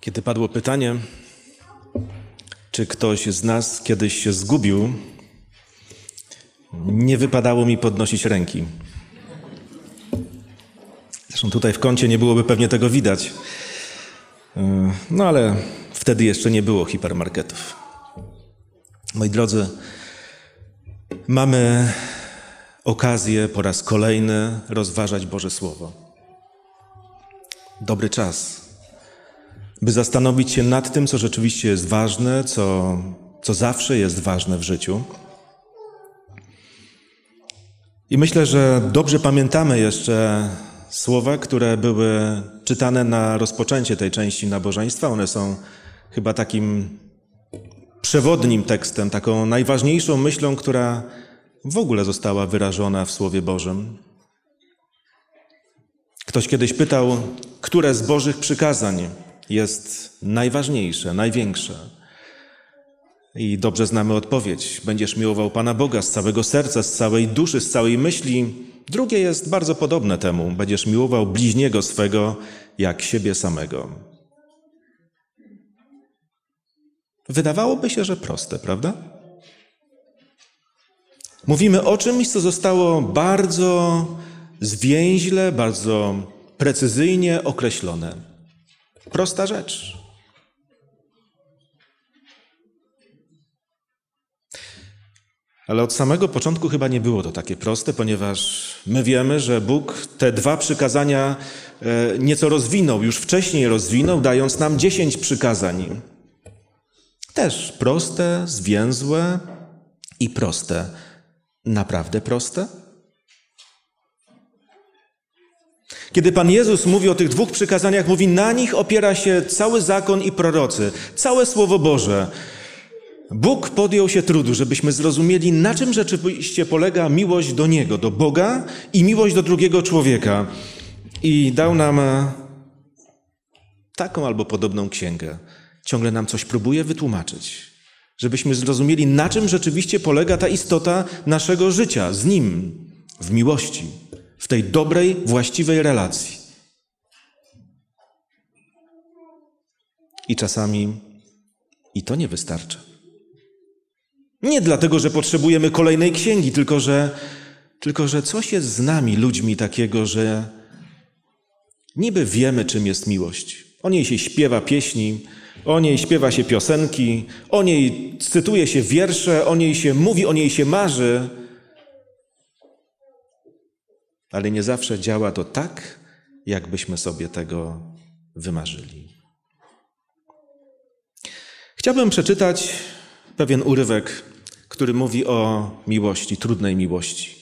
Kiedy padło pytanie, czy ktoś z nas kiedyś się zgubił, nie wypadało mi podnosić ręki. Zresztą tutaj w kącie nie byłoby pewnie tego widać. E, no ale wtedy jeszcze nie było hipermarketów. Moi drodzy, mamy okazję po raz kolejny rozważać Boże Słowo. Dobry czas by zastanowić się nad tym, co rzeczywiście jest ważne, co, co zawsze jest ważne w życiu. I myślę, że dobrze pamiętamy jeszcze słowa, które były czytane na rozpoczęcie tej części nabożeństwa. One są chyba takim przewodnim tekstem, taką najważniejszą myślą, która w ogóle została wyrażona w Słowie Bożym. Ktoś kiedyś pytał, które z Bożych przykazań jest najważniejsze, największe. I dobrze znamy odpowiedź. Będziesz miłował Pana Boga z całego serca, z całej duszy, z całej myśli. Drugie jest bardzo podobne temu. Będziesz miłował bliźniego swego jak siebie samego. Wydawałoby się, że proste, prawda? Mówimy o czymś, co zostało bardzo zwięźle, bardzo precyzyjnie określone. Prosta rzecz. Ale od samego początku chyba nie było to takie proste, ponieważ my wiemy, że Bóg te dwa przykazania e, nieco rozwinął, już wcześniej rozwinął, dając nam dziesięć przykazań. Też proste, zwięzłe i proste. Naprawdę proste? Kiedy Pan Jezus mówi o tych dwóch przykazaniach, mówi, na nich opiera się cały zakon i prorocy, całe Słowo Boże. Bóg podjął się trudu, żebyśmy zrozumieli, na czym rzeczywiście polega miłość do Niego, do Boga i miłość do drugiego człowieka. I dał nam e, taką albo podobną księgę. Ciągle nam coś próbuje wytłumaczyć, żebyśmy zrozumieli, na czym rzeczywiście polega ta istota naszego życia z Nim, w miłości tej dobrej, właściwej relacji. I czasami i to nie wystarcza. Nie dlatego, że potrzebujemy kolejnej księgi, tylko że, tylko że coś jest z nami, ludźmi, takiego, że niby wiemy, czym jest miłość. O niej się śpiewa pieśni, o niej śpiewa się piosenki, o niej cytuje się wiersze, o niej się mówi, o niej się marzy ale nie zawsze działa to tak, jakbyśmy sobie tego wymarzyli. Chciałbym przeczytać pewien urywek, który mówi o miłości, trudnej miłości.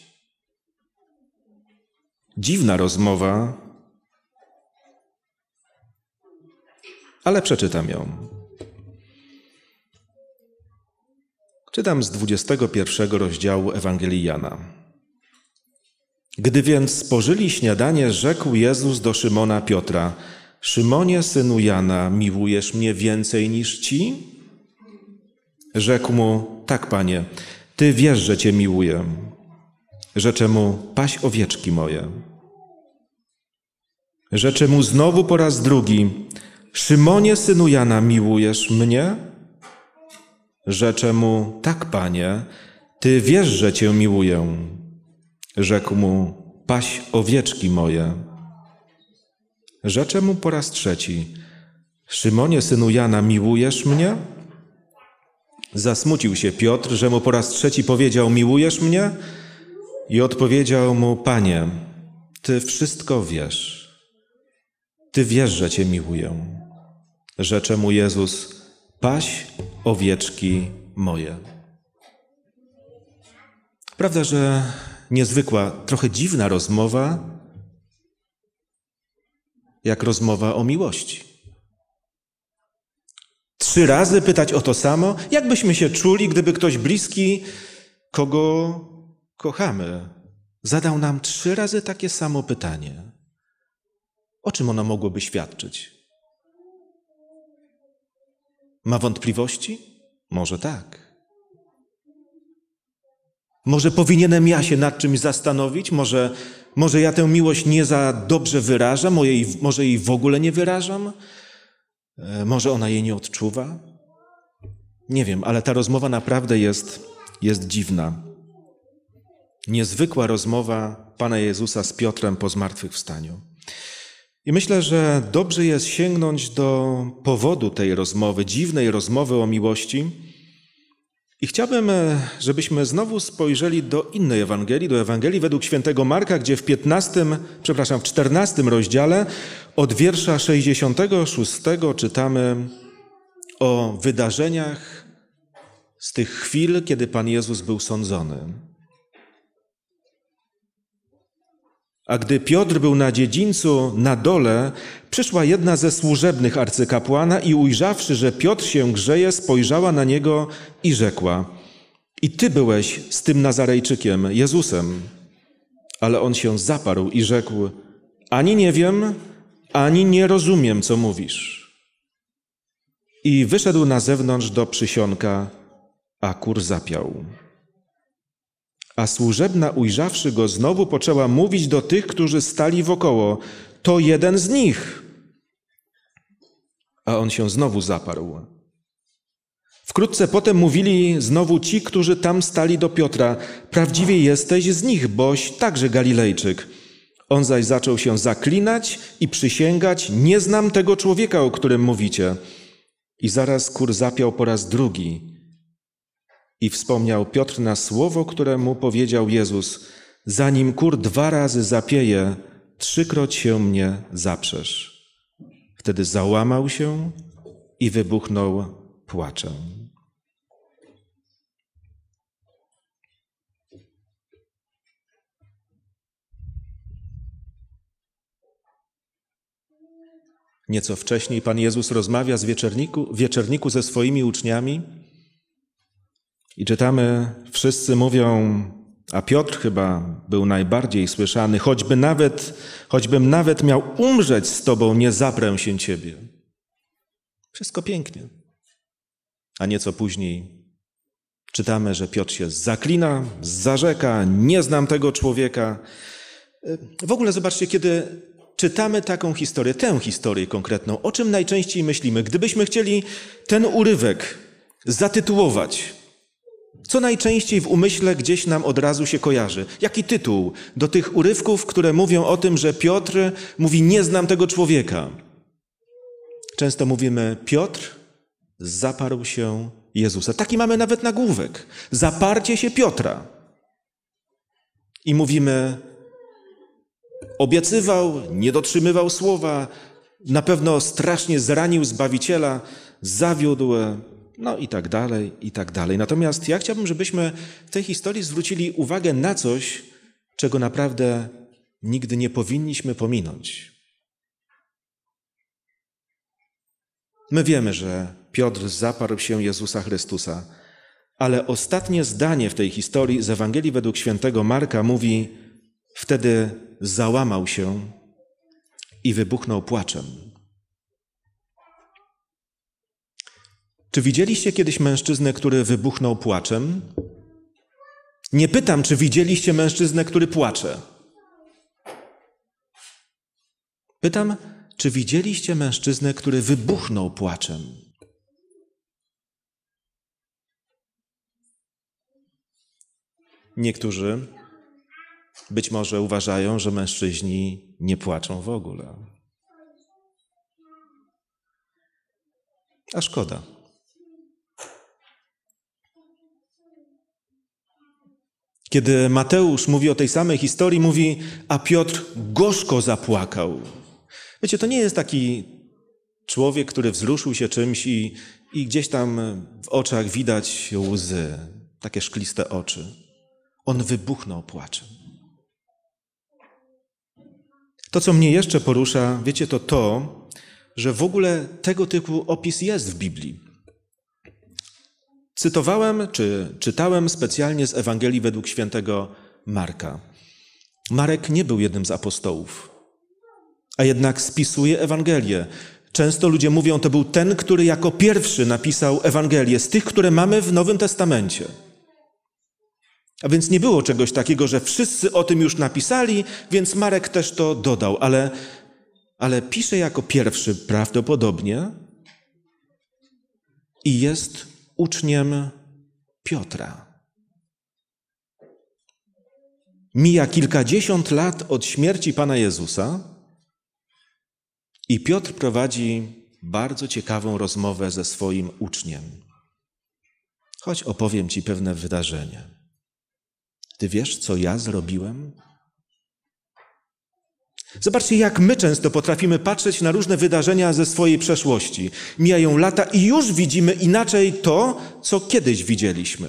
Dziwna rozmowa, ale przeczytam ją. Czytam z 21 rozdziału Ewangelii Jana. Gdy więc spożyli śniadanie, rzekł Jezus do Szymona Piotra: Szymonie, synu Jana, miłujesz mnie więcej niż ci? Rzekł mu: Tak, panie, ty wiesz, że cię miłuję. Rzecze mu: Paś owieczki moje. Rzecze mu znowu po raz drugi: Szymonie, synu Jana, miłujesz mnie? Rzecze mu: Tak, panie, ty wiesz, że cię miłuję. Rzekł mu: Paś owieczki moje. Rzecze mu po raz trzeci: Szymonie, synu Jana, miłujesz mnie? Zasmucił się Piotr, że mu po raz trzeci powiedział: Miłujesz mnie? I odpowiedział mu: Panie, ty wszystko wiesz. Ty wiesz, że cię miłuję. Rzecze mu Jezus: Paś owieczki moje. Prawda, że niezwykła, trochę dziwna rozmowa, jak rozmowa o miłości. Trzy razy pytać o to samo, jakbyśmy się czuli, gdyby ktoś bliski, kogo kochamy, zadał nam trzy razy takie samo pytanie. O czym ono mogłoby świadczyć? Ma wątpliwości? Może tak. Może powinienem ja się nad czymś zastanowić, może, może ja tę miłość nie za dobrze wyrażam, może jej w ogóle nie wyrażam, e, może ona jej nie odczuwa. Nie wiem, ale ta rozmowa naprawdę jest, jest dziwna. Niezwykła rozmowa Pana Jezusa z Piotrem po zmartwychwstaniu. I myślę, że dobrze jest sięgnąć do powodu tej rozmowy, dziwnej rozmowy o miłości i chciałbym, e, żebyśmy znowu spojrzeli do innej Ewangelii, do Ewangelii według świętego Marka, gdzie w 15, przepraszam, w 14 rozdziale od wiersza 66 czytamy o wydarzeniach z tych chwil, kiedy Pan Jezus był sądzony. A gdy Piotr był na dziedzińcu na dole, przyszła jedna ze służebnych arcykapłana i ujrzawszy, że Piotr się grzeje, spojrzała na niego i rzekła: I ty byłeś z tym Nazarejczykiem, Jezusem. Ale on się zaparł i rzekł: Ani nie wiem, ani nie rozumiem, co mówisz. I wyszedł na zewnątrz do przysionka, a kur zapiał. A służebna, ujrzawszy go, znowu poczęła mówić do tych, którzy stali wokoło: To jeden z nich. A on się znowu zaparł. Wkrótce potem mówili znowu ci, którzy tam stali do Piotra: Prawdziwie jesteś z nich, boś także Galilejczyk. On zaś zaczął się zaklinać i przysięgać: Nie znam tego człowieka, o którym mówicie. I zaraz kur zapiał po raz drugi i wspomniał Piotr na słowo, które mu powiedział Jezus: Zanim kur dwa razy zapieje, trzykroć się mnie zaprzesz. Wtedy załamał się i wybuchnął płaczem. Nieco wcześniej Pan Jezus rozmawia z wieczerniku, wieczerniku ze swoimi uczniami i czytamy, wszyscy mówią, a Piotr chyba był najbardziej słyszany, choćby nawet, choćbym nawet miał umrzeć z tobą, nie zaprę się ciebie. Wszystko pięknie. A nieco później czytamy, że Piotr się zaklina, zarzeka, nie znam tego człowieka. W ogóle zobaczcie, kiedy czytamy taką historię, tę historię konkretną, o czym najczęściej myślimy? Gdybyśmy chcieli ten urywek zatytułować, co najczęściej w umyśle gdzieś nam od razu się kojarzy? Jaki tytuł do tych urywków, które mówią o tym, że Piotr mówi: Nie znam tego człowieka? Często mówimy: Piotr zaparł się Jezusa. Taki mamy nawet nagłówek: Zaparcie się Piotra. I mówimy: Obiecywał, nie dotrzymywał słowa, na pewno strasznie zranił zbawiciela, zawiódł, no i tak dalej, i tak dalej. Natomiast ja chciałbym, żebyśmy w tej historii zwrócili uwagę na coś, czego naprawdę nigdy nie powinniśmy pominąć. My wiemy, że Piotr zaparł się Jezusa Chrystusa, ale ostatnie zdanie w tej historii z Ewangelii według świętego Marka mówi: Wtedy załamał się i wybuchnął płaczem. Czy widzieliście kiedyś mężczyznę, który wybuchnął płaczem? Nie pytam, czy widzieliście mężczyznę, który płacze. Pytam, czy widzieliście mężczyznę, który wybuchnął płaczem? Niektórzy być może uważają, że mężczyźni nie płaczą w ogóle. A szkoda. Kiedy Mateusz mówi o tej samej historii, mówi, a Piotr gorzko zapłakał. Wiecie, to nie jest taki człowiek, który wzruszył się czymś i, i gdzieś tam w oczach widać łzy, takie szkliste oczy. On wybuchnął płaczem. To, co mnie jeszcze porusza, wiecie, to to, że w ogóle tego typu opis jest w Biblii. Cytowałem czy czytałem specjalnie z Ewangelii według świętego Marka. Marek nie był jednym z apostołów, a jednak spisuje Ewangelię. Często ludzie mówią, to był ten, który jako pierwszy napisał Ewangelię z tych, które mamy w Nowym Testamencie. A więc nie było czegoś takiego, że wszyscy o tym już napisali, więc Marek też to dodał, ale, ale pisze jako pierwszy prawdopodobnie i jest uczniem Piotra. Mija kilkadziesiąt lat od śmierci Pana Jezusa i Piotr prowadzi bardzo ciekawą rozmowę ze swoim uczniem. Choć opowiem Ci pewne wydarzenie. Ty wiesz, co ja zrobiłem? Zobaczcie, jak my często potrafimy patrzeć na różne wydarzenia ze swojej przeszłości. Mijają lata i już widzimy inaczej to, co kiedyś widzieliśmy.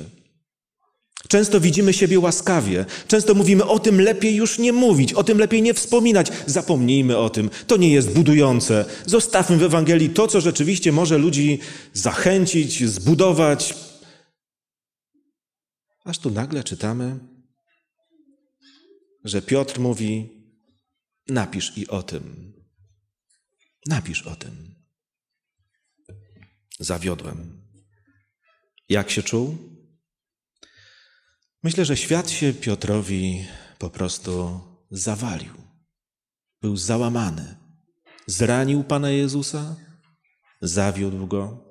Często widzimy siebie łaskawie, często mówimy o tym lepiej już nie mówić, o tym lepiej nie wspominać, zapomnijmy o tym, to nie jest budujące. Zostawmy w Ewangelii to, co rzeczywiście może ludzi zachęcić, zbudować. Aż tu nagle czytamy, że Piotr mówi: napisz i o tym. Napisz o tym. Zawiodłem. Jak się czuł? Myślę, że świat się Piotrowi po prostu zawalił. Był załamany. Zranił Pana Jezusa, zawiódł go.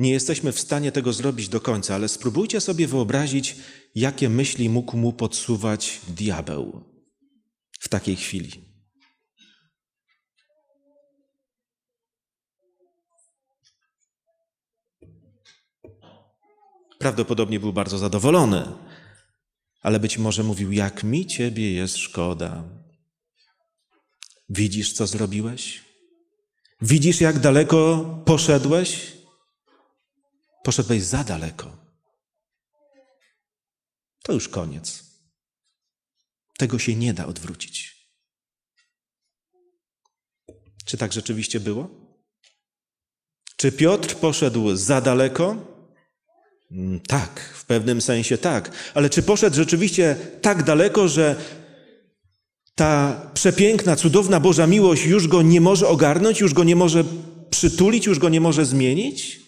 Nie jesteśmy w stanie tego zrobić do końca, ale spróbujcie sobie wyobrazić, jakie myśli mógł mu podsuwać diabeł w takiej chwili. Prawdopodobnie był bardzo zadowolony, ale być może mówił: Jak mi ciebie jest szkoda. Widzisz, co zrobiłeś? Widzisz, jak daleko poszedłeś? Poszedłeś za daleko. To już koniec. Tego się nie da odwrócić. Czy tak rzeczywiście było? Czy Piotr poszedł za daleko? Mm, tak, w pewnym sensie tak. Ale czy poszedł rzeczywiście tak daleko, że ta przepiękna, cudowna Boża miłość już go nie może ogarnąć, już go nie może przytulić, już go nie może zmienić?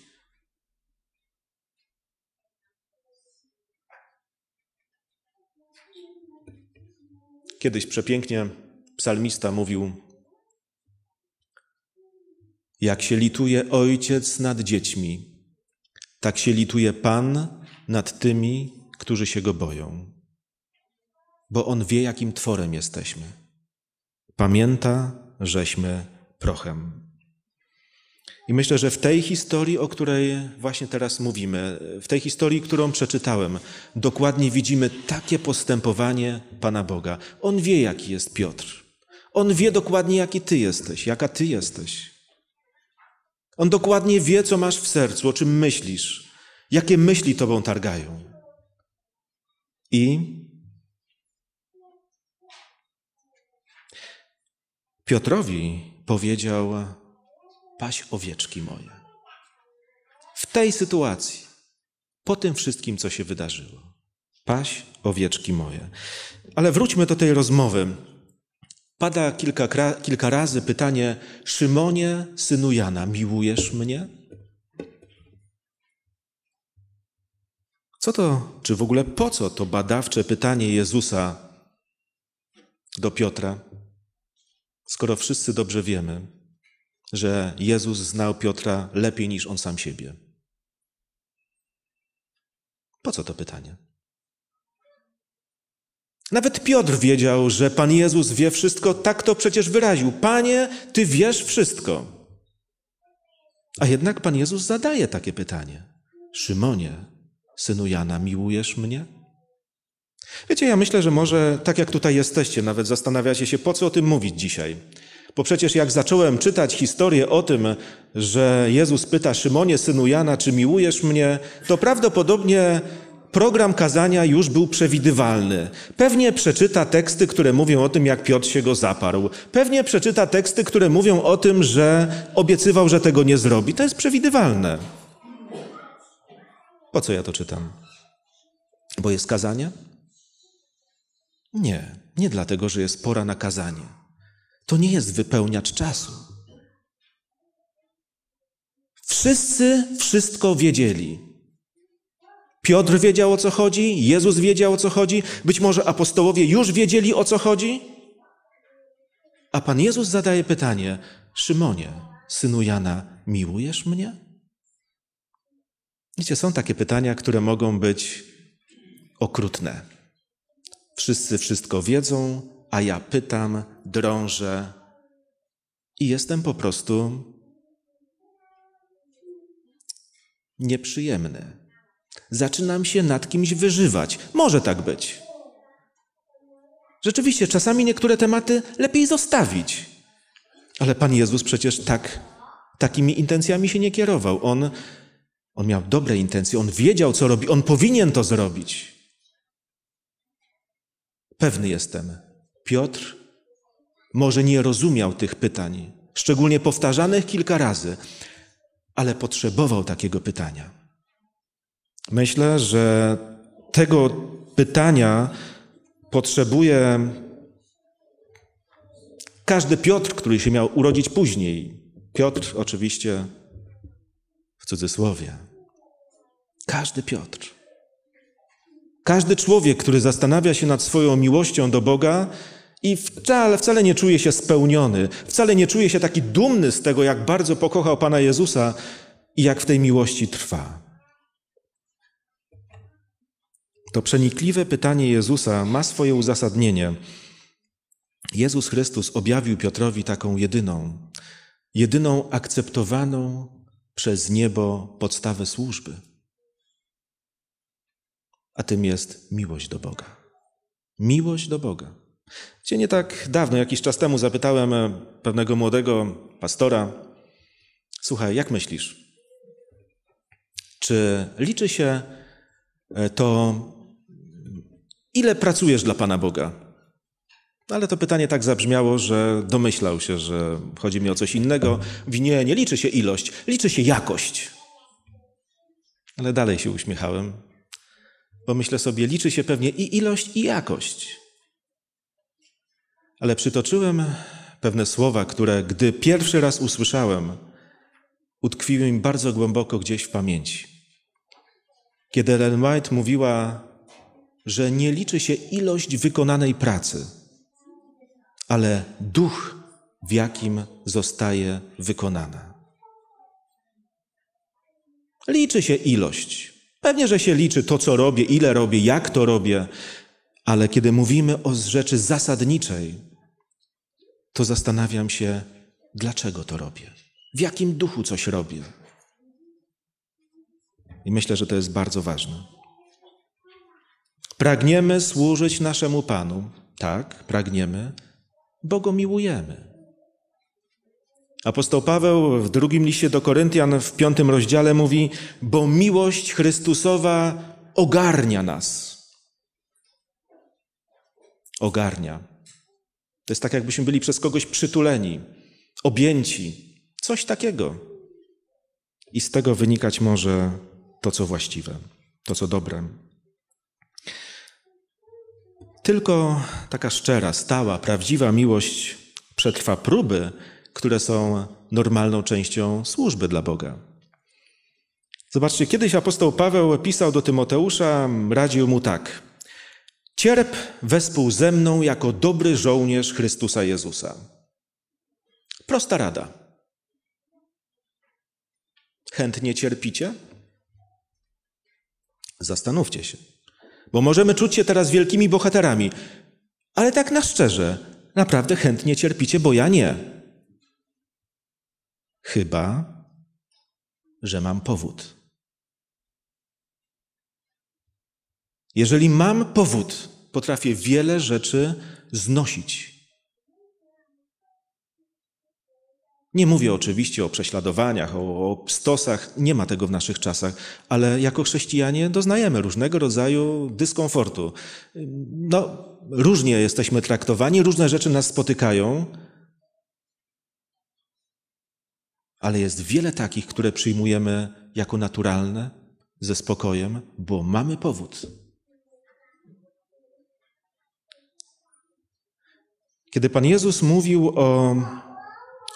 Kiedyś przepięknie psalmista mówił: Jak się lituje ojciec nad dziećmi, tak się lituje Pan nad tymi, którzy się go boją. Bo on wie, jakim tworem jesteśmy. Pamięta, żeśmy prochem. I myślę, że w tej historii, o której właśnie teraz mówimy, w tej historii, którą przeczytałem, dokładnie widzimy takie postępowanie Pana Boga. On wie, jaki jest Piotr. On wie dokładnie, jaki Ty jesteś, jaka Ty jesteś. On dokładnie wie, co masz w sercu, o czym myślisz, jakie myśli Tobą targają. I Piotrowi powiedział, paś owieczki moje. W tej sytuacji, po tym wszystkim, co się wydarzyło, paś owieczki moje. Ale wróćmy do tej rozmowy. Pada kilka, kilka razy pytanie: Szymonie, synu Jana, miłujesz mnie? Co to, czy w ogóle po co to badawcze pytanie Jezusa do Piotra, skoro wszyscy dobrze wiemy, że Jezus znał Piotra lepiej niż on sam siebie? Po co to pytanie? Nawet Piotr wiedział, że Pan Jezus wie wszystko, tak to przecież wyraził. Panie, Ty wiesz wszystko. A jednak Pan Jezus zadaje takie pytanie. Szymonie, synu Jana, miłujesz mnie? Wiecie, ja myślę, że może tak jak tutaj jesteście, nawet zastanawiacie się, po co o tym mówić dzisiaj. Bo przecież jak zacząłem czytać historię o tym, że Jezus pyta Szymonie, synu Jana, czy miłujesz mnie, to prawdopodobnie program kazania już był przewidywalny. Pewnie przeczyta teksty, które mówią o tym, jak Piotr się go zaparł. Pewnie przeczyta teksty, które mówią o tym, że obiecywał, że tego nie zrobi. To jest przewidywalne. Po co ja to czytam? Bo jest kazanie? Nie, nie dlatego, że jest pora na kazanie to nie jest wypełniacz czasu. Wszyscy wszystko wiedzieli. Piotr wiedział o co chodzi, Jezus wiedział o co chodzi, być może apostołowie już wiedzieli o co chodzi. A Pan Jezus zadaje pytanie: Szymonie, synu Jana, miłujesz mnie? Wiecie, są takie pytania, które mogą być okrutne. Wszyscy wszystko wiedzą, a ja pytam, drążę i jestem po prostu nieprzyjemny. Zaczynam się nad kimś wyżywać. Może tak być. Rzeczywiście, czasami niektóre tematy lepiej zostawić. Ale Pan Jezus przecież tak, takimi intencjami się nie kierował. On, on miał dobre intencje, on wiedział, co robi, on powinien to zrobić. Pewny jestem, Piotr może nie rozumiał tych pytań, szczególnie powtarzanych kilka razy, ale potrzebował takiego pytania. Myślę, że tego pytania potrzebuje każdy Piotr, który się miał urodzić później. Piotr oczywiście w cudzysłowie. Każdy Piotr. Każdy człowiek, który zastanawia się nad swoją miłością do Boga, i wcale, wcale nie czuje się spełniony, wcale nie czuje się taki dumny z tego, jak bardzo pokochał Pana Jezusa i jak w tej miłości trwa. To przenikliwe pytanie Jezusa ma swoje uzasadnienie. Jezus Chrystus objawił Piotrowi taką jedyną, jedyną akceptowaną przez niebo podstawę służby. A tym jest miłość do Boga. Miłość do Boga. Gdzie nie tak dawno, jakiś czas temu, zapytałem e, pewnego młodego pastora: Słuchaj, jak myślisz? Czy liczy się e, to, ile pracujesz dla Pana Boga? No, ale to pytanie tak zabrzmiało, że domyślał się, że chodzi mi o coś innego. Mówi, nie, nie liczy się ilość, liczy się jakość. Ale dalej się uśmiechałem, bo myślę sobie, liczy się pewnie i ilość, i jakość ale przytoczyłem pewne słowa, które gdy pierwszy raz usłyszałem, utkwiły mi bardzo głęboko gdzieś w pamięci. Kiedy Ellen White mówiła, że nie liczy się ilość wykonanej pracy, ale duch, w jakim zostaje wykonana. Liczy się ilość. Pewnie, że się liczy to, co robię, ile robię, jak to robię, ale kiedy mówimy o rzeczy zasadniczej, to zastanawiam się, dlaczego to robię, w jakim duchu coś robię. I myślę, że to jest bardzo ważne. Pragniemy służyć naszemu Panu. Tak, pragniemy, bo go miłujemy. Apostoł Paweł w drugim liście do Koryntian w piątym rozdziale mówi: Bo miłość Chrystusowa ogarnia nas. Ogarnia. To jest tak, jakbyśmy byli przez kogoś przytuleni, objęci, coś takiego. I z tego wynikać może to, co właściwe, to, co dobre. Tylko taka szczera, stała, prawdziwa miłość przetrwa próby, które są normalną częścią służby dla Boga. Zobaczcie, kiedyś apostoł Paweł pisał do Tymoteusza, radził mu tak. Cierp wespół ze mną jako dobry żołnierz Chrystusa Jezusa. Prosta rada. Chętnie cierpicie? Zastanówcie się, bo możemy czuć się teraz wielkimi bohaterami, ale tak na szczerze, naprawdę chętnie cierpicie, bo ja nie. Chyba, że mam powód. Jeżeli mam powód, potrafię wiele rzeczy znosić. Nie mówię oczywiście o prześladowaniach, o, o stosach, nie ma tego w naszych czasach, ale jako chrześcijanie doznajemy różnego rodzaju dyskomfortu. No, różnie jesteśmy traktowani, różne rzeczy nas spotykają, ale jest wiele takich, które przyjmujemy jako naturalne, ze spokojem, bo mamy powód. Kiedy Pan Jezus mówił o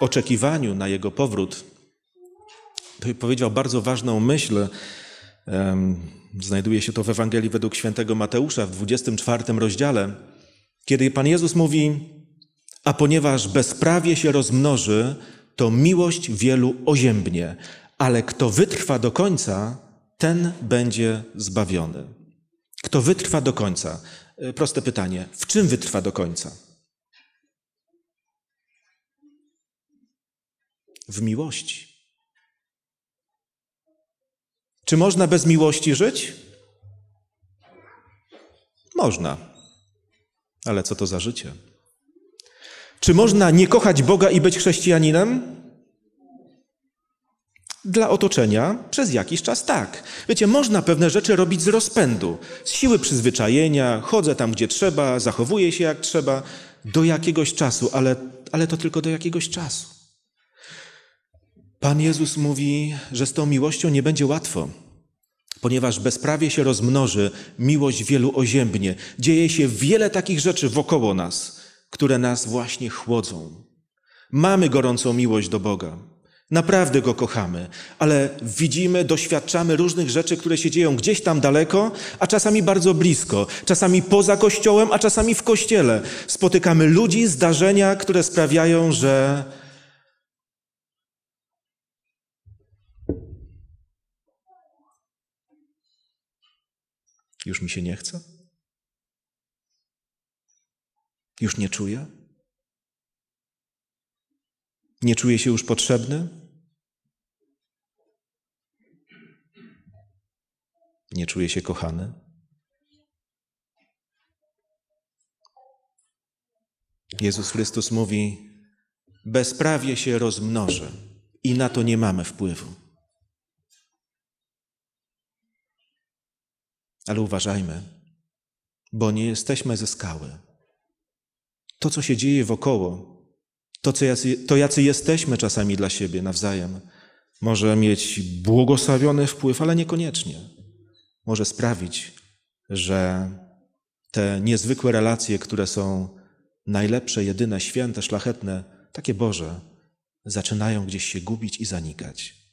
oczekiwaniu na Jego powrót, to powiedział bardzo ważną myśl. Znajduje się to w Ewangelii według świętego Mateusza w 24 rozdziale, kiedy Pan Jezus mówi: A ponieważ bezprawie się rozmnoży, to miłość wielu oziębnie, ale kto wytrwa do końca, ten będzie zbawiony. Kto wytrwa do końca? E, proste pytanie: w czym wytrwa do końca? w miłości. Czy można bez miłości żyć? Można. Ale co to za życie? Czy można nie kochać Boga i być chrześcijaninem? Dla otoczenia przez jakiś czas tak. Wiecie, można pewne rzeczy robić z rozpędu, z siły przyzwyczajenia, chodzę tam gdzie trzeba, zachowuję się jak trzeba, do jakiegoś czasu, ale, ale to tylko do jakiegoś czasu. Pan Jezus mówi, że z tą miłością nie będzie łatwo, ponieważ bezprawie się rozmnoży, miłość wielu oziębnie. Dzieje się wiele takich rzeczy wokoło nas, które nas właśnie chłodzą. Mamy gorącą miłość do Boga. Naprawdę go kochamy, ale widzimy, doświadczamy różnych rzeczy, które się dzieją gdzieś tam daleko, a czasami bardzo blisko, czasami poza kościołem, a czasami w kościele. Spotykamy ludzi, zdarzenia, które sprawiają, że Już mi się nie chce? Już nie czuję? Nie czuję się już potrzebny? Nie czuję się kochany? Jezus Chrystus mówi: Bezprawie się rozmnoży i na to nie mamy wpływu. Ale uważajmy, bo nie jesteśmy ze skały. To, co się dzieje wokoło, to, co jacy, to jacy jesteśmy czasami dla siebie nawzajem, może mieć błogosławiony wpływ, ale niekoniecznie. Może sprawić, że te niezwykłe relacje, które są najlepsze, jedyne, święte, szlachetne, takie Boże, zaczynają gdzieś się gubić i zanikać.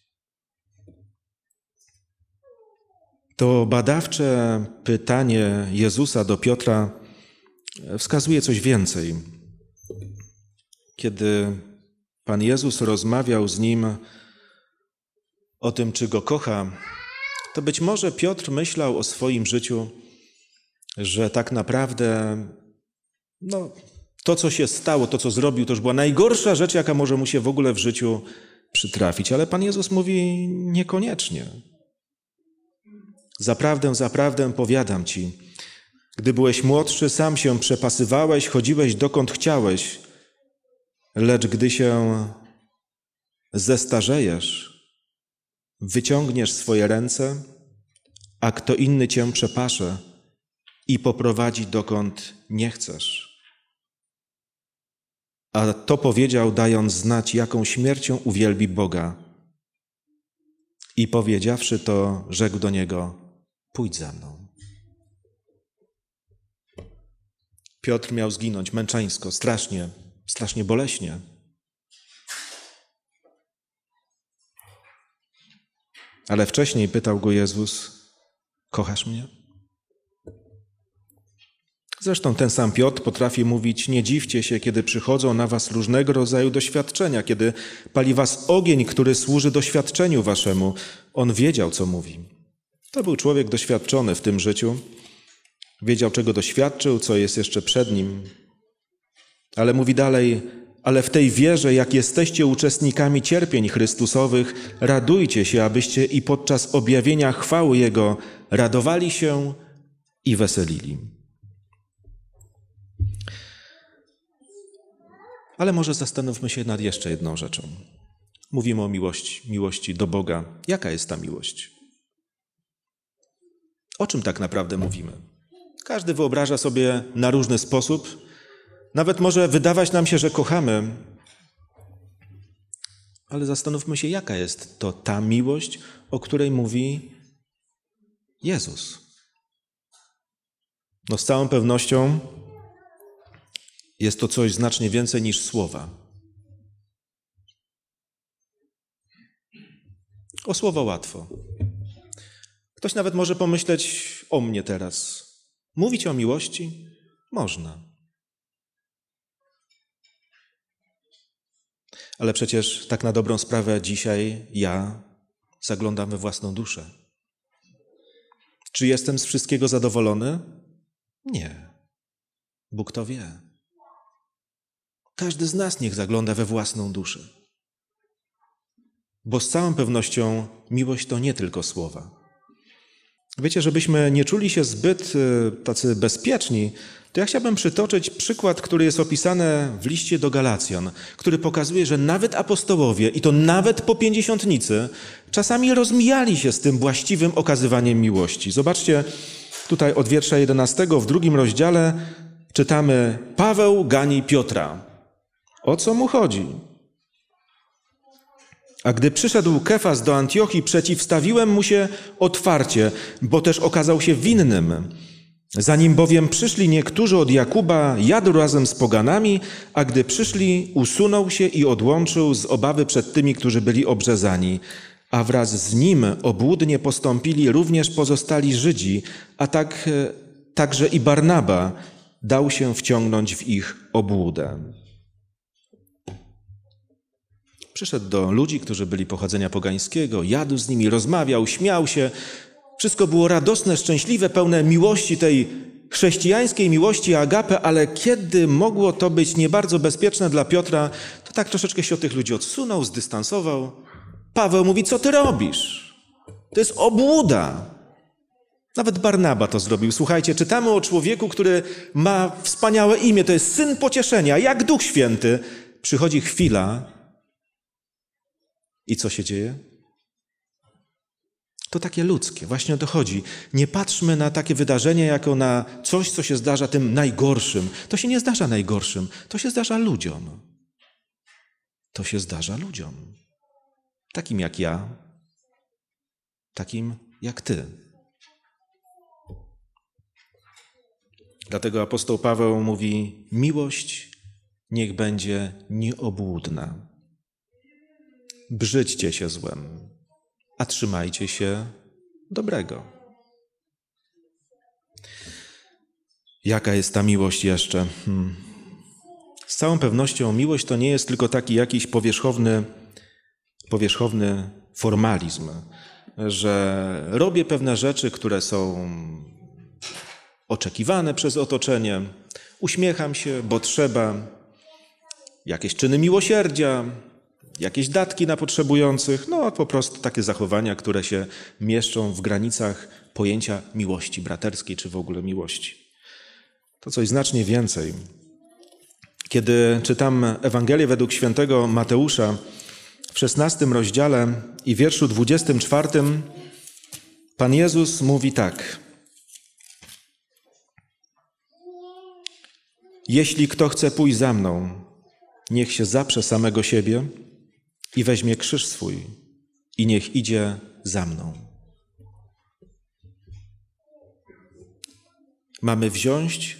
To badawcze pytanie Jezusa do Piotra wskazuje coś więcej. Kiedy Pan Jezus rozmawiał z nim o tym, czy go kocha, to być może Piotr myślał o swoim życiu, że tak naprawdę no, to, co się stało, to, co zrobił, to już była najgorsza rzecz, jaka może mu się w ogóle w życiu przytrafić. Ale Pan Jezus mówi niekoniecznie. Zaprawdę, zaprawdę powiadam ci, gdy byłeś młodszy, sam się przepasywałeś, chodziłeś dokąd chciałeś, lecz gdy się zestarzejesz, wyciągniesz swoje ręce, a kto inny cię przepasze i poprowadzi dokąd nie chcesz. A to powiedział, dając znać, jaką śmiercią uwielbi Boga. I powiedziawszy to, rzekł do niego: pójdź za mną. Piotr miał zginąć męczeńsko, strasznie, strasznie boleśnie. Ale wcześniej pytał go Jezus: Kochasz mnie? Zresztą ten sam Piotr potrafi mówić: Nie dziwcie się, kiedy przychodzą na was różnego rodzaju doświadczenia, kiedy pali was ogień, który służy doświadczeniu waszemu. On wiedział, co mówi. To był człowiek doświadczony w tym życiu. Wiedział, czego doświadczył, co jest jeszcze przed nim. Ale mówi dalej, ale w tej wierze, jak jesteście uczestnikami cierpień Chrystusowych, radujcie się, abyście i podczas objawienia chwały Jego radowali się i weselili. Ale może zastanówmy się nad jeszcze jedną rzeczą. Mówimy o miłości, miłości do Boga. Jaka jest ta miłość? O czym tak naprawdę mówimy? Każdy wyobraża sobie na różny sposób. Nawet może wydawać nam się, że kochamy, ale zastanówmy się, jaka jest to ta miłość, o której mówi Jezus. No z całą pewnością jest to coś znacznie więcej niż słowa. O słowa łatwo. Ktoś nawet może pomyśleć o mnie teraz. Mówić o miłości można. Ale przecież tak na dobrą sprawę dzisiaj ja zaglądam we własną duszę. Czy jestem z wszystkiego zadowolony? Nie. Bóg to wie. Każdy z nas niech zagląda we własną duszę. Bo z całą pewnością miłość to nie tylko słowa. Wiecie, żebyśmy nie czuli się zbyt e, tacy bezpieczni, to ja chciałbym przytoczyć przykład, który jest opisany w liście do Galacjan, który pokazuje, że nawet apostołowie, i to nawet po pięćdziesiątnicy, czasami rozmijali się z tym właściwym okazywaniem miłości. Zobaczcie tutaj od wiersza 11 w drugim rozdziale czytamy Paweł gani Piotra. O co mu chodzi? A gdy przyszedł Kefas do Antiochii, przeciwstawiłem mu się otwarcie, bo też okazał się winnym. Zanim bowiem przyszli niektórzy od Jakuba, jadł razem z poganami, a gdy przyszli, usunął się i odłączył z obawy przed tymi, którzy byli obrzezani. A wraz z nim obłudnie postąpili również pozostali Żydzi, a tak, e, także i Barnaba dał się wciągnąć w ich obłudę. Przyszedł do ludzi, którzy byli pochodzenia pogańskiego, jadł z nimi, rozmawiał, śmiał się. Wszystko było radosne, szczęśliwe, pełne miłości, tej chrześcijańskiej miłości agape, ale kiedy mogło to być nie bardzo bezpieczne dla Piotra, to tak troszeczkę się od tych ludzi odsunął, zdystansował. Paweł mówi: Co ty robisz? To jest obłuda. Nawet Barnaba to zrobił. Słuchajcie, czytamy o człowieku, który ma wspaniałe imię, to jest syn pocieszenia, jak Duch Święty. Przychodzi chwila, i co się dzieje? To takie ludzkie, właśnie o to chodzi. Nie patrzmy na takie wydarzenie jako na coś, co się zdarza tym najgorszym. To się nie zdarza najgorszym, to się zdarza ludziom. To się zdarza ludziom. Takim jak ja, takim jak ty. Dlatego apostoł Paweł mówi: Miłość niech będzie nieobłudna. Brzydźcie się złem, a trzymajcie się dobrego. Jaka jest ta miłość jeszcze? Hmm. Z całą pewnością miłość to nie jest tylko taki jakiś powierzchowny, powierzchowny formalizm, że robię pewne rzeczy, które są oczekiwane przez otoczenie, uśmiecham się, bo trzeba, jakieś czyny miłosierdzia, jakieś datki na potrzebujących, no po prostu takie zachowania, które się mieszczą w granicach pojęcia miłości braterskiej czy w ogóle miłości. To coś znacznie więcej. Kiedy czytam Ewangelię według świętego Mateusza w szesnastym rozdziale i wierszu dwudziestym czwartym, Pan Jezus mówi tak. Jeśli kto chce pójść za mną, niech się zaprze samego siebie – i weźmie krzyż swój i niech idzie za mną. Mamy wziąć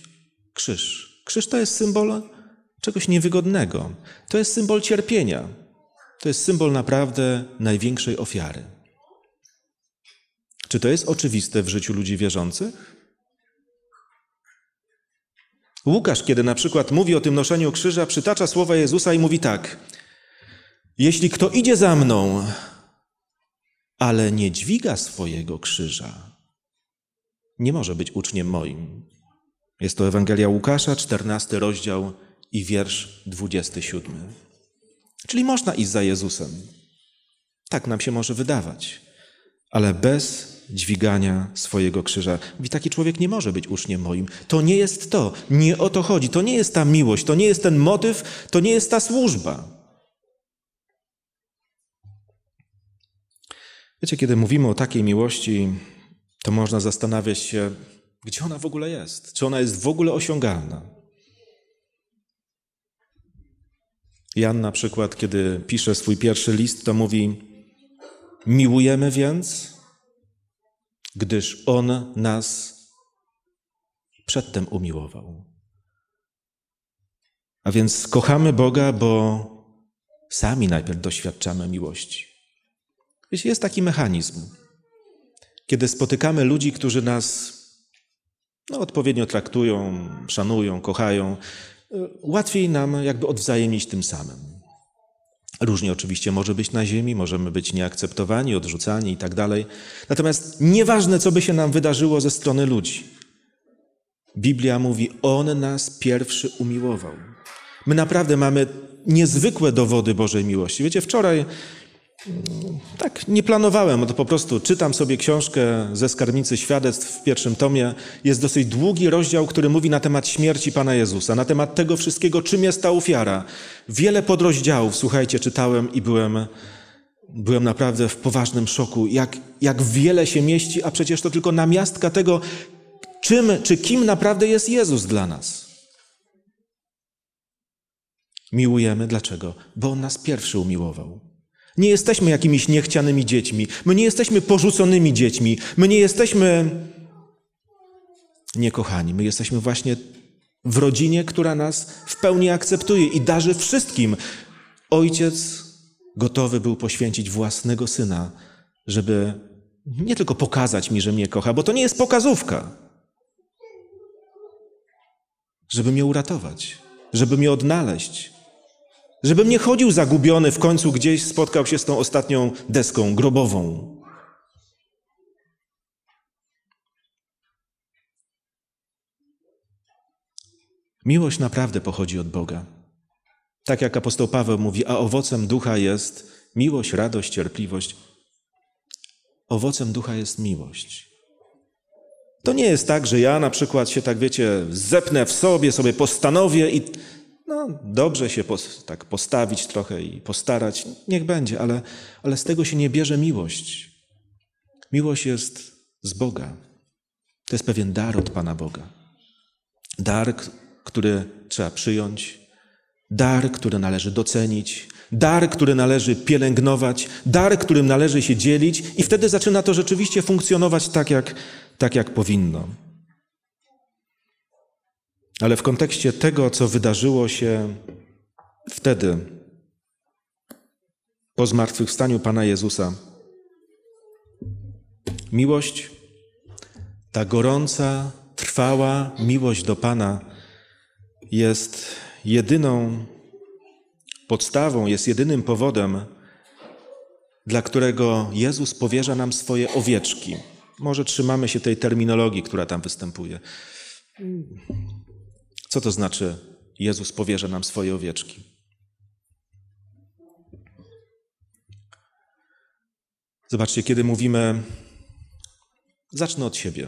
krzyż. Krzyż to jest symbol czegoś niewygodnego. To jest symbol cierpienia. To jest symbol naprawdę największej ofiary. Czy to jest oczywiste w życiu ludzi wierzących? Łukasz, kiedy na przykład mówi o tym noszeniu krzyża, przytacza słowa Jezusa i mówi tak: jeśli kto idzie za mną, ale nie dźwiga swojego krzyża, nie może być uczniem moim. Jest to Ewangelia Łukasza, 14 rozdział i wiersz 27. Czyli można iść za Jezusem. Tak nam się może wydawać, ale bez dźwigania swojego krzyża. I taki człowiek nie może być uczniem moim. To nie jest to, nie o to chodzi. To nie jest ta miłość, to nie jest ten motyw, to nie jest ta służba. Wiecie, kiedy mówimy o takiej miłości, to można zastanawiać się, gdzie ona w ogóle jest, czy ona jest w ogóle osiągalna. Jan na przykład, kiedy pisze swój pierwszy list, to mówi: Miłujemy więc, gdyż On nas przedtem umiłował. A więc kochamy Boga, bo sami najpierw doświadczamy miłości. Wiecie, jest taki mechanizm. Kiedy spotykamy ludzi, którzy nas no, odpowiednio traktują, szanują, kochają, e, łatwiej nam jakby odwzajemnić tym samym. Różnie oczywiście może być na ziemi, możemy być nieakceptowani, odrzucani i tak dalej. Natomiast nieważne, co by się nam wydarzyło ze strony ludzi, Biblia mówi, On nas pierwszy umiłował. My naprawdę mamy niezwykłe dowody Bożej miłości. Wiecie, wczoraj tak, nie planowałem, to po prostu czytam sobie książkę ze Skarbnicy Świadectw w pierwszym tomie. Jest dosyć długi rozdział, który mówi na temat śmierci Pana Jezusa, na temat tego wszystkiego, czym jest ta ofiara. Wiele podrozdziałów, słuchajcie, czytałem i byłem, byłem naprawdę w poważnym szoku, jak, jak wiele się mieści, a przecież to tylko namiastka tego, czym czy kim naprawdę jest Jezus dla nas. Miłujemy dlaczego? Bo On nas pierwszy umiłował. Nie jesteśmy jakimiś niechcianymi dziećmi. My nie jesteśmy porzuconymi dziećmi. My nie jesteśmy niekochani. My jesteśmy właśnie w rodzinie, która nas w pełni akceptuje i darzy wszystkim. Ojciec gotowy był poświęcić własnego syna, żeby nie tylko pokazać mi, że mnie kocha, bo to nie jest pokazówka, żeby mnie uratować, żeby mnie odnaleźć, Żebym nie chodził zagubiony, w końcu gdzieś spotkał się z tą ostatnią deską grobową. Miłość naprawdę pochodzi od Boga. Tak jak apostoł Paweł mówi, a owocem ducha jest miłość, radość, cierpliwość. Owocem ducha jest miłość. To nie jest tak, że ja na przykład się tak, wiecie, zepnę w sobie, sobie postanowię i no, dobrze się tak postawić trochę i postarać, niech będzie, ale, ale z tego się nie bierze miłość. Miłość jest z Boga. To jest pewien dar od Pana Boga. Dar, który trzeba przyjąć, dar, który należy docenić, dar, który należy pielęgnować, dar, którym należy się dzielić, i wtedy zaczyna to rzeczywiście funkcjonować tak, jak, tak jak powinno ale w kontekście tego, co wydarzyło się wtedy, po zmartwychwstaniu Pana Jezusa. Miłość, ta gorąca, trwała miłość do Pana jest jedyną podstawą, jest jedynym powodem, dla którego Jezus powierza nam swoje owieczki. Może trzymamy się tej terminologii, która tam występuje. Co to znaczy Jezus powierza nam swoje owieczki? Zobaczcie, kiedy mówimy, zacznę od siebie.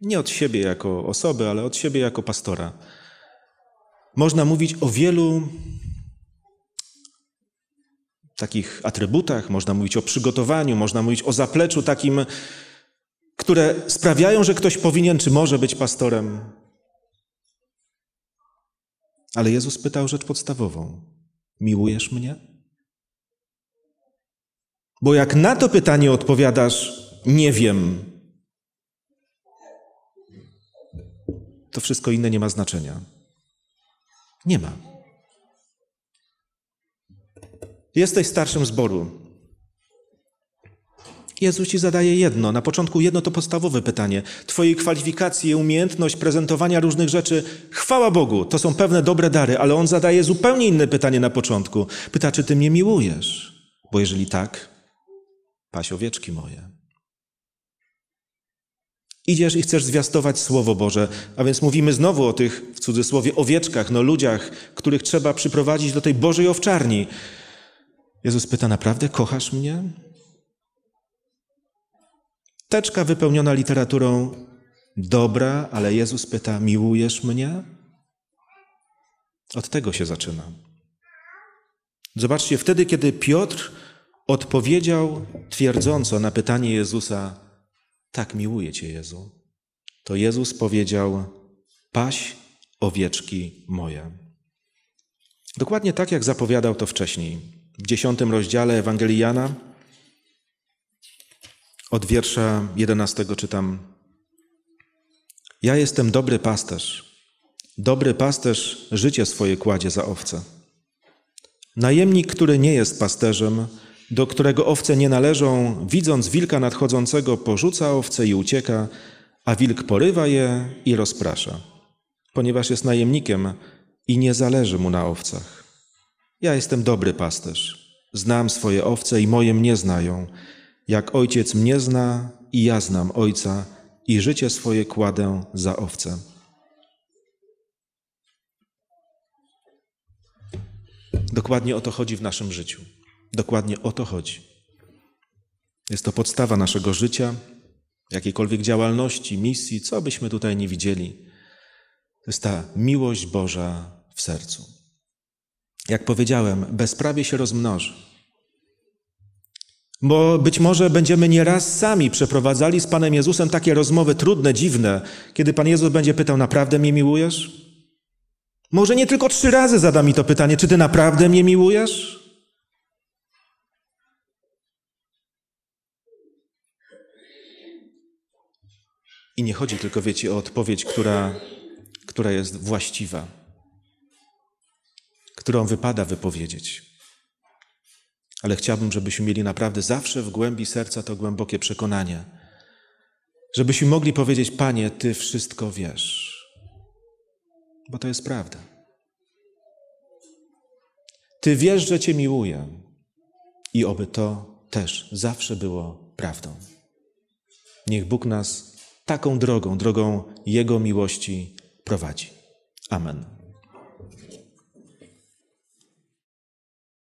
Nie od siebie jako osoby, ale od siebie jako pastora. Można mówić o wielu takich atrybutach, można mówić o przygotowaniu, można mówić o zapleczu takim, które sprawiają, że ktoś powinien czy może być pastorem. Ale Jezus pytał rzecz podstawową: Miłujesz mnie? Bo jak na to pytanie odpowiadasz, nie wiem, to wszystko inne nie ma znaczenia. Nie ma. Jesteś starszym zboru. Jezus ci zadaje jedno. Na początku jedno to podstawowe pytanie. Twojej kwalifikacje, umiejętność prezentowania różnych rzeczy, chwała Bogu, to są pewne dobre dary, ale On zadaje zupełnie inne pytanie na początku. Pyta, czy Ty mnie miłujesz? Bo jeżeli tak, paś owieczki moje. Idziesz i chcesz zwiastować Słowo Boże, a więc mówimy znowu o tych, w cudzysłowie, owieczkach, no ludziach, których trzeba przyprowadzić do tej Bożej owczarni. Jezus pyta, naprawdę kochasz mnie? Teczka wypełniona literaturą dobra, ale Jezus pyta: Miłujesz mnie? Od tego się zaczyna. Zobaczcie, wtedy, kiedy Piotr odpowiedział twierdząco na pytanie Jezusa: Tak, miłuję Cię, Jezu, to Jezus powiedział: Paś owieczki moje. Dokładnie tak, jak zapowiadał to wcześniej. W dziesiątym rozdziale Ewangelii Jana od wiersza 11 czytam: Ja jestem dobry pasterz. Dobry pasterz życie swoje kładzie za owce. Najemnik, który nie jest pasterzem, do którego owce nie należą, widząc wilka nadchodzącego, porzuca owce i ucieka, a wilk porywa je i rozprasza, ponieważ jest najemnikiem i nie zależy mu na owcach. Ja jestem dobry pasterz. Znam swoje owce i moje mnie znają jak Ojciec mnie zna i ja znam Ojca i życie swoje kładę za owce. Dokładnie o to chodzi w naszym życiu. Dokładnie o to chodzi. Jest to podstawa naszego życia, jakiejkolwiek działalności, misji, co byśmy tutaj nie widzieli. To jest ta miłość Boża w sercu. Jak powiedziałem, bezprawie się rozmnoży. Bo być może będziemy nieraz sami przeprowadzali z Panem Jezusem takie rozmowy trudne, dziwne, kiedy Pan Jezus będzie pytał: Naprawdę mnie miłujesz? Może nie tylko trzy razy zada mi to pytanie: Czy Ty naprawdę mnie miłujesz? I nie chodzi tylko, wiecie, o odpowiedź, która, która jest właściwa, którą wypada wypowiedzieć. Ale chciałbym, żebyśmy mieli naprawdę zawsze w głębi serca to głębokie przekonanie, żebyśmy mogli powiedzieć: Panie, Ty wszystko wiesz, bo to jest prawda. Ty wiesz, że Cię miłuję i oby to też zawsze było prawdą. Niech Bóg nas taką drogą, drogą Jego miłości prowadzi. Amen.